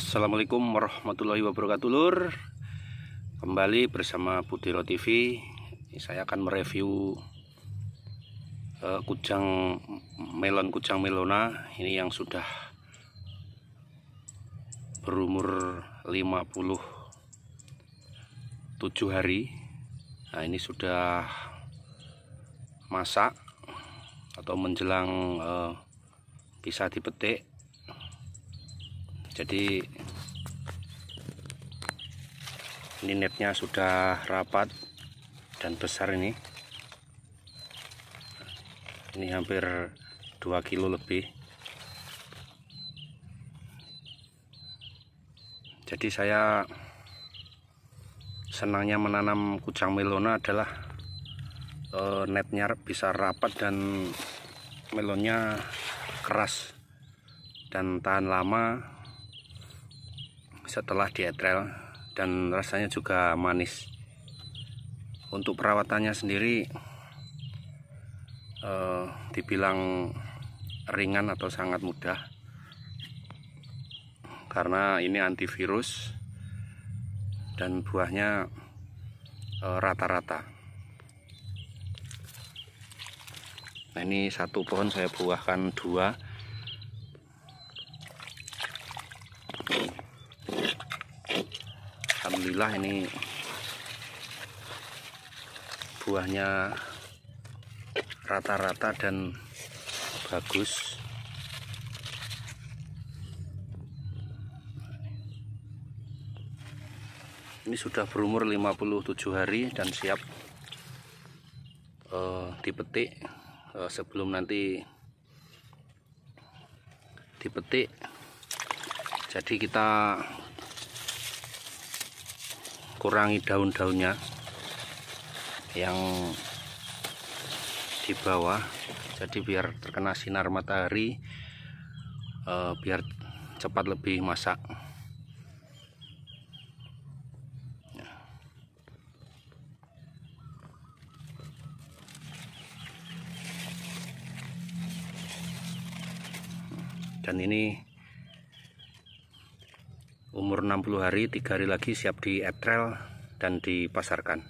Assalamualaikum warahmatullahi wabarakatuh lur Kembali bersama Putiro TV Saya akan mereview uh, Kujang melon kujang melona Ini yang sudah Berumur 57 hari Nah ini sudah Masak Atau menjelang uh, Bisa dipetik jadi ini netnya sudah rapat dan besar ini ini hampir 2 kilo lebih jadi saya senangnya menanam kucang melona adalah eh, netnya bisa rapat dan melonnya keras dan tahan lama setelah dietrel dan rasanya juga manis untuk perawatannya sendiri eh, dibilang ringan atau sangat mudah karena ini antivirus dan buahnya eh, rata-rata. Eh, nah ini satu pohon saya buahkan dua Alhamdulillah ini buahnya rata-rata dan bagus ini sudah berumur 57 hari dan siap uh, dipetik uh, sebelum nanti dipetik jadi kita kurangi daun-daunnya yang di bawah jadi biar terkena sinar matahari eh, biar cepat lebih masak dan ini umur 60 hari 3 hari lagi siap di etrel dan dipasarkan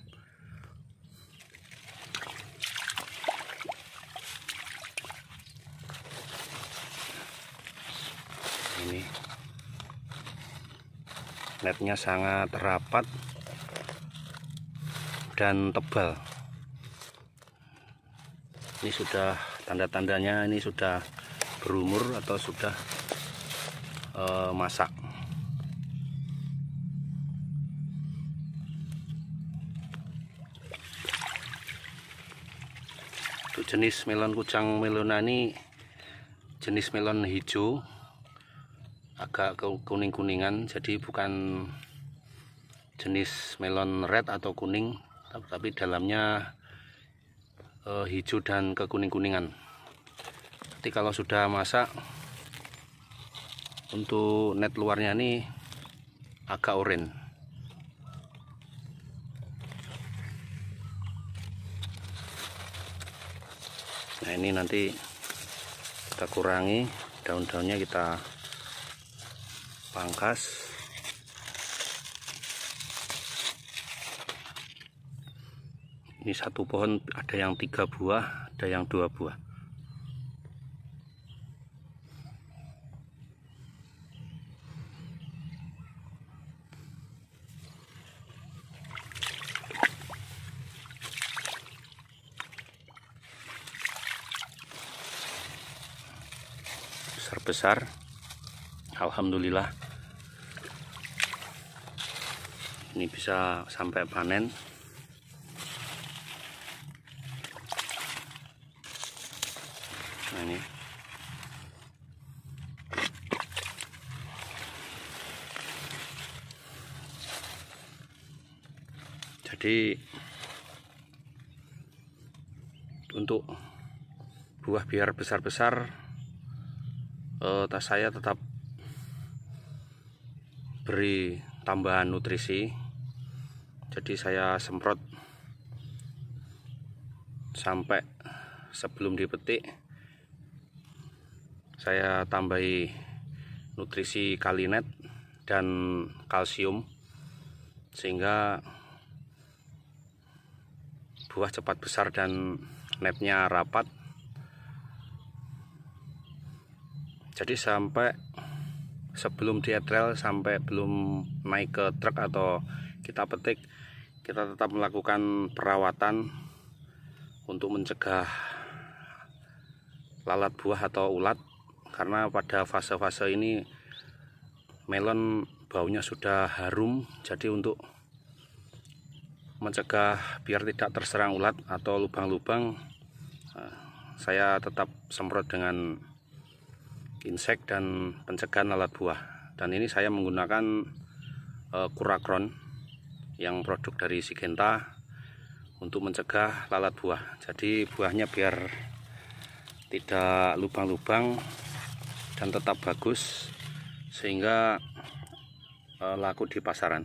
ini netnya sangat rapat dan tebal ini sudah tanda-tandanya ini sudah berumur atau sudah uh, masak untuk jenis melon kucang ini jenis melon hijau agak kuning-kuningan jadi bukan jenis melon red atau kuning tapi dalamnya eh, hijau dan kekuning-kuningan nanti kalau sudah masak untuk net luarnya ini agak oranye nah ini nanti kita kurangi daun-daunnya kita pangkas ini satu pohon ada yang tiga buah ada yang dua buah besar Alhamdulillah ini bisa sampai panen nah, ini jadi untuk buah biar besar-besar eh, saya tetap beri tambahan nutrisi jadi saya semprot sampai sebelum dipetik saya tambahi nutrisi kalinet dan kalsium sehingga buah cepat besar dan netnya rapat jadi sampai sebelum dia trail sampai belum naik ke truk atau kita petik kita tetap melakukan perawatan untuk mencegah lalat buah atau ulat karena pada fase-fase ini melon baunya sudah harum jadi untuk mencegah biar tidak terserang ulat atau lubang-lubang eh, saya tetap semprot dengan insek dan pencegahan lalat buah dan ini saya menggunakan uh, eh, kurakron yang produk dari Sigenta untuk mencegah lalat buah jadi buahnya biar tidak lubang-lubang dan tetap bagus sehingga eh, laku di pasaran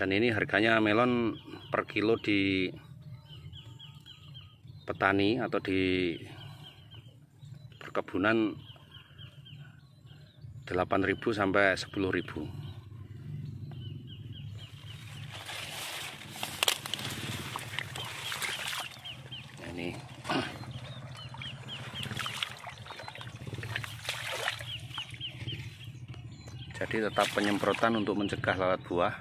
dan ini harganya melon per kilo di petani atau di perkebunan 8.000 sampai 10.000 nah, ini jadi tetap penyemprotan untuk mencegah lalat buah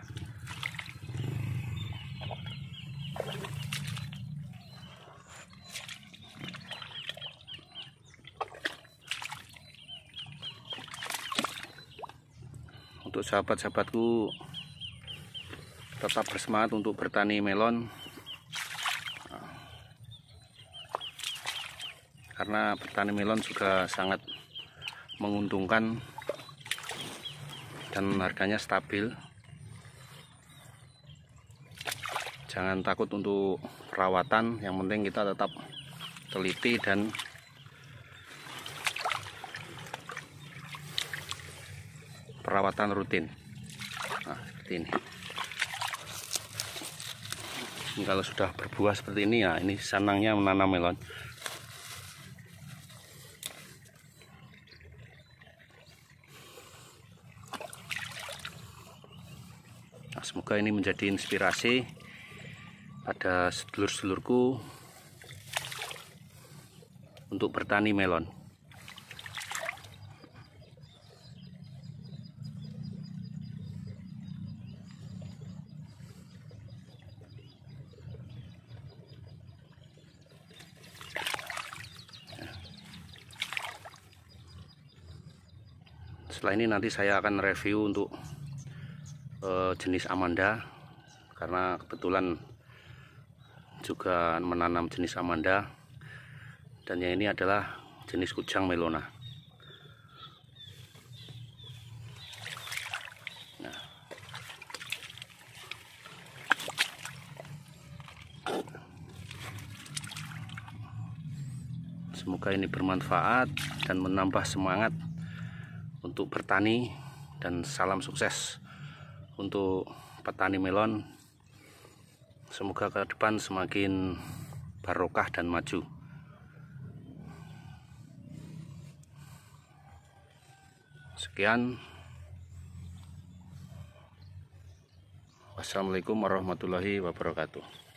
untuk sahabat-sahabatku tetap bersemangat untuk bertani melon karena bertani melon juga sangat menguntungkan dan harganya stabil jangan takut untuk perawatan yang penting kita tetap teliti dan perawatan rutin nah, seperti ini ini kalau sudah berbuah seperti ini ya ini senangnya menanam melon nah, semoga ini menjadi inspirasi pada sedulur-sedulurku untuk bertani melon setelah ini nanti saya akan review untuk uh, jenis amanda karena kebetulan juga menanam jenis amanda dan yang ini adalah jenis kujang melona nah. semoga ini bermanfaat dan menambah semangat untuk bertani dan salam sukses untuk petani melon. Semoga ke depan semakin barokah dan maju. Sekian. Wassalamualaikum warahmatullahi wabarakatuh.